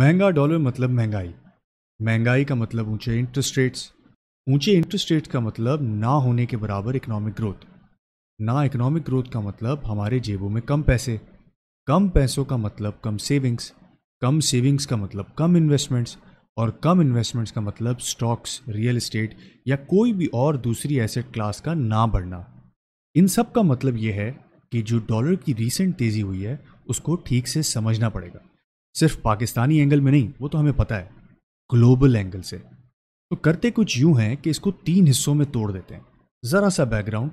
महंगा डॉलर मतलब महंगाई महंगाई का मतलब ऊंचे इंटरेस्ट रेट्स ऊंचे इंटरेस्ट रेट का मतलब ना होने के बराबर इकोनॉमिक ग्रोथ ना इकोनॉमिक ग्रोथ का मतलब हमारे जेबों में कम पैसे कम पैसों का मतलब कम सेविंग्स कम सेविंग्स का मतलब कम इन्वेस्टमेंट्स और कम इन्वेस्टमेंट्स का मतलब स्टॉक्स रियल इस्टेट या कोई भी और दूसरी एसेट क्लास का ना बढ़ना इन सब का मतलब यह है कि जो डॉलर की रीसेंट तेज़ी हुई है उसको ठीक से समझना पड़ेगा सिर्फ पाकिस्तानी एंगल में नहीं वो तो हमें पता है ग्लोबल एंगल से तो करते कुछ यूं हैं कि इसको तीन हिस्सों में तोड़ देते हैं ज़रा सा बैकग्राउंड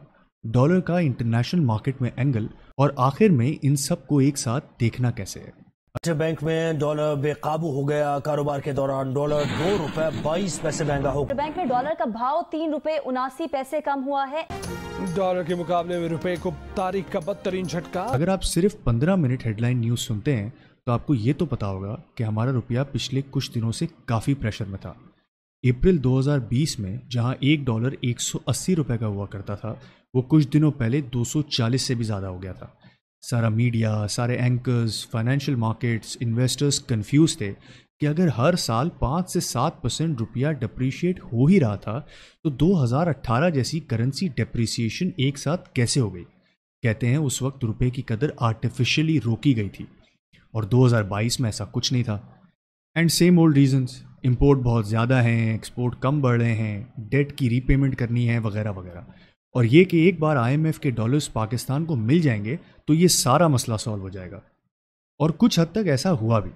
डॉलर का इंटरनेशनल मार्केट में एंगल और आखिर में इन सब को एक साथ देखना कैसे है अच्छा बैंक में डॉलर बेकाबू हो गया कारोबार के दौरान डॉलर दो रुपए बाईस पैसे महंगा हो बैंक में डॉलर का भाव तीन रुपए उनासी पैसे कम हुआ है डॉलर के मुकाबले में रुपए को तारीख का बदतरीन झटका अगर आप सिर्फ पंद्रह मिनट हेडलाइन न्यूज सुनते हैं तो आपको ये तो पता होगा कि हमारा रुपया पिछले कुछ दिनों से काफ़ी प्रेशर में था अप्रैल 2020 में जहां एक डॉलर 180 रुपए का हुआ करता था वो कुछ दिनों पहले 240 से भी ज़्यादा हो गया था सारा मीडिया सारे anchors financial markets investors confuse थे कि अगर हर साल पाँच से सात परसेंट रुपया डिप्रिशिएट हो ही रहा था तो 2018 जैसी करेंसी डिप्रिसिएशन एक साथ कैसे हो गई कहते हैं उस वक्त रुपये की कदर आर्टिफिशियली रोकी गई थी और 2022 में ऐसा कुछ नहीं था and same old reasons import बहुत ज़्यादा हैं एक्सपोर्ट कम बढ़ रहे हैं डेट की रीपेमेंट करनी है वगैरह वगैरह और ये कि एक बार आई के डॉलर्स पाकिस्तान को मिल जाएंगे तो ये सारा मसला सॉल्व हो जाएगा और कुछ हद तक ऐसा हुआ भी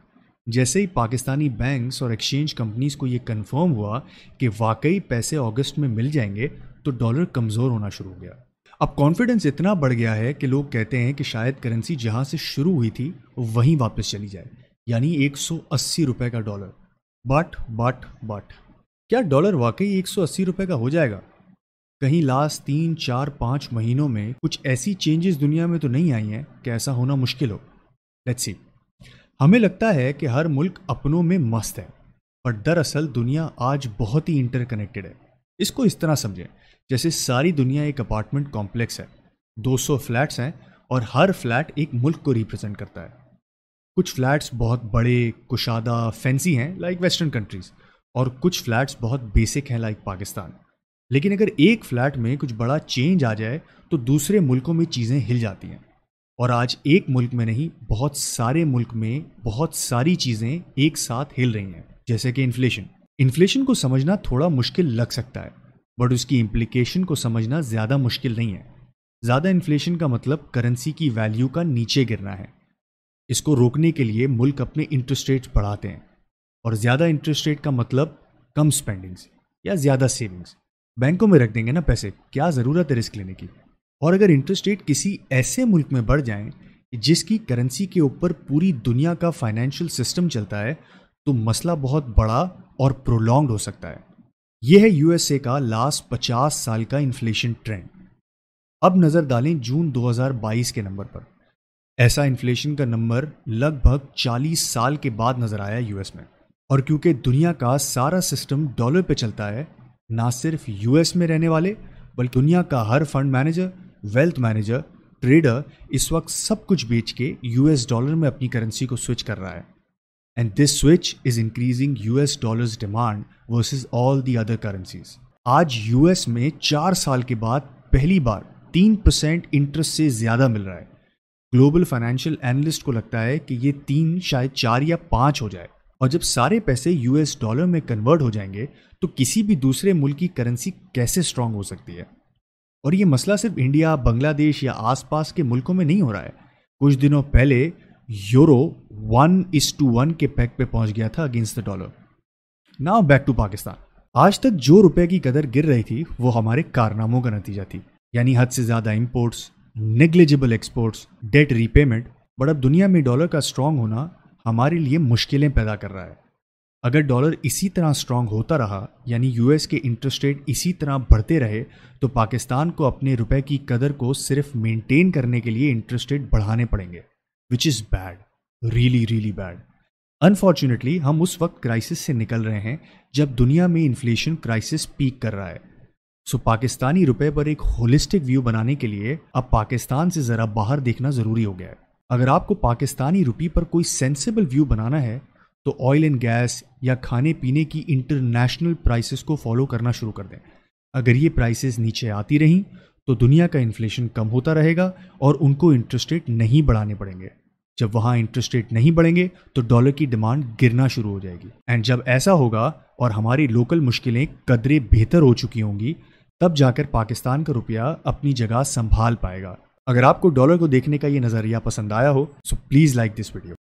जैसे ही पाकिस्तानी बैंक्स और एक्सचेंज कंपनीज को ये कंफर्म हुआ कि वाकई पैसे अगस्त में मिल जाएंगे तो डॉलर कमज़ोर होना शुरू हो गया अब कॉन्फिडेंस इतना बढ़ गया है कि लोग कहते हैं कि शायद करेंसी जहां से शुरू हुई थी वहीं वापस चली जाए यानी 180 रुपए का डॉलर बट बट बट क्या डॉलर वाकई 180 रुपए का हो जाएगा कहीं लास्ट तीन चार पाँच महीनों में कुछ ऐसी चेंजेस दुनिया में तो नहीं आई हैं कि ऐसा होना मुश्किल हो लेट्स सी हमें लगता है कि हर मुल्क अपनों में मस्त है पर दरअसल दुनिया आज बहुत ही इंटरकनेक्टेड है इसको इस तरह समझें जैसे सारी दुनिया एक अपार्टमेंट कॉम्प्लेक्स है 200 फ्लैट्स हैं और हर फ्लैट एक मुल्क को रिप्रेजेंट करता है कुछ फ्लैट्स बहुत बड़े कुशादा फैंसी हैं लाइक वेस्टर्न कंट्रीज़ और कुछ फ्लैट्स बहुत बेसिक हैं लाइक पाकिस्तान लेकिन अगर एक फ्लैट में कुछ बड़ा चेंज आ जाए तो दूसरे मुल्कों में चीज़ें हिल जाती हैं और आज एक मुल्क में नहीं बहुत सारे मुल्क में बहुत सारी चीज़ें एक साथ हिल रही हैं जैसे कि इन्फ्लेशन इन्फ्लेशन को समझना थोड़ा मुश्किल लग सकता है बट उसकी इम्प्लीकेशन को समझना ज़्यादा मुश्किल नहीं है ज़्यादा इन्फ्लेशन का मतलब करेंसी की वैल्यू का नीचे गिरना है इसको रोकने के लिए मुल्क अपने इंटरेस्ट रेट बढ़ाते हैं और ज़्यादा इंटरेस्ट रेट का मतलब कम स्पेंडिंग्स या ज़्यादा सेविंग्स बैंकों में रख देंगे ना पैसे क्या ज़रूरत है रिस्क लेने की और अगर इंटरेस्ट रेट किसी ऐसे मुल्क में बढ़ जाएं जिसकी करेंसी के ऊपर पूरी दुनिया का फाइनेंशियल सिस्टम चलता है तो मसला बहुत बड़ा और प्रोलॉन्ग हो सकता है यह है यूएसए का लास्ट पचास साल का इन्फ्लेशन ट्रेंड अब नज़र डालें जून 2022 के नंबर पर ऐसा इन्फ्लेशन का नंबर लगभग 40 साल के बाद नज़र आया यूएस में और क्योंकि दुनिया का सारा सिस्टम डॉलर पे चलता है ना सिर्फ यूएस में रहने वाले बल्कि दुनिया का हर fund manager wealth manager trader इस वक्त सब कुछ बेच के यूएस डॉलर में अपनी करेंसी को स्विच कर रहा है and this switch is increasing US dollars demand versus all the other currencies. आज US में चार साल के बाद पहली बार तीन परसेंट इंटरेस्ट से ज़्यादा मिल रहा है ग्लोबल फाइनेंशियल एनालिस्ट को लगता है कि ये तीन शायद चार या पांच हो जाए और जब सारे पैसे यूएस डॉलर में कन्वर्ट हो जाएंगे तो किसी भी दूसरे मुल्क की करेंसी कैसे स्ट्रांग हो सकती है और ये मसला सिर्फ इंडिया बांग्लादेश या आसपास के मुल्कों में नहीं हो रहा है कुछ दिनों पहले euro one is to one के पैक पे पहुंच गया था against the dollar now back to Pakistan आज तक जो रुपए की कदर गिर रही थी वो हमारे कारनामों का नतीजा थी यानी हद से ज़्यादा imports negligible exports debt repayment but अब दुनिया में डॉलर का स्ट्रांग होना हमारे लिए मुश्किलें पैदा कर रहा है अगर डॉलर इसी तरह स्ट्रांग होता रहा यानी यूएस के इंटरेस्ट रेट इसी तरह बढ़ते रहे तो पाकिस्तान को अपने रुपए की कदर को सिर्फ मेंटेन करने के लिए इंटरेस्ट रेट बढ़ाने पड़ेंगे which is bad really really bad unfortunately हम उस वक्त क्राइसिस से निकल रहे हैं जब दुनिया में इन्फ्लेशन क्राइसिस पीक कर रहा है सो so, पाकिस्तानी रुपए पर एक होलिस्टिक व्यू बनाने के लिए अब पाकिस्तान से ज़रा बाहर देखना ज़रूरी हो गया है अगर आपको पाकिस्तानी रुपी पर कोई सेंसिबल व्यू बनाना है तो ऑयल एंड गैस या खाने पीने की इंटरनेशनल प्राइसेस को फॉलो करना शुरू कर दें अगर ये प्राइसेस नीचे आती रहीं तो दुनिया का इन्फ्लेशन कम होता रहेगा और उनको इंटरेस्ट रेट नहीं बढ़ाने पड़ेंगे जब वहाँ इंटरेस्ट रेट नहीं बढ़ेंगे तो डॉलर की डिमांड गिरना शुरू हो जाएगी एंड जब ऐसा होगा और हमारी लोकल मुश्किलें कदरे बेहतर हो चुकी होंगी तब जाकर पाकिस्तान का रुपया अपनी जगह संभाल पाएगा अगर आपको डॉलर को देखने का ये नज़रिया पसंद आया हो so please like this video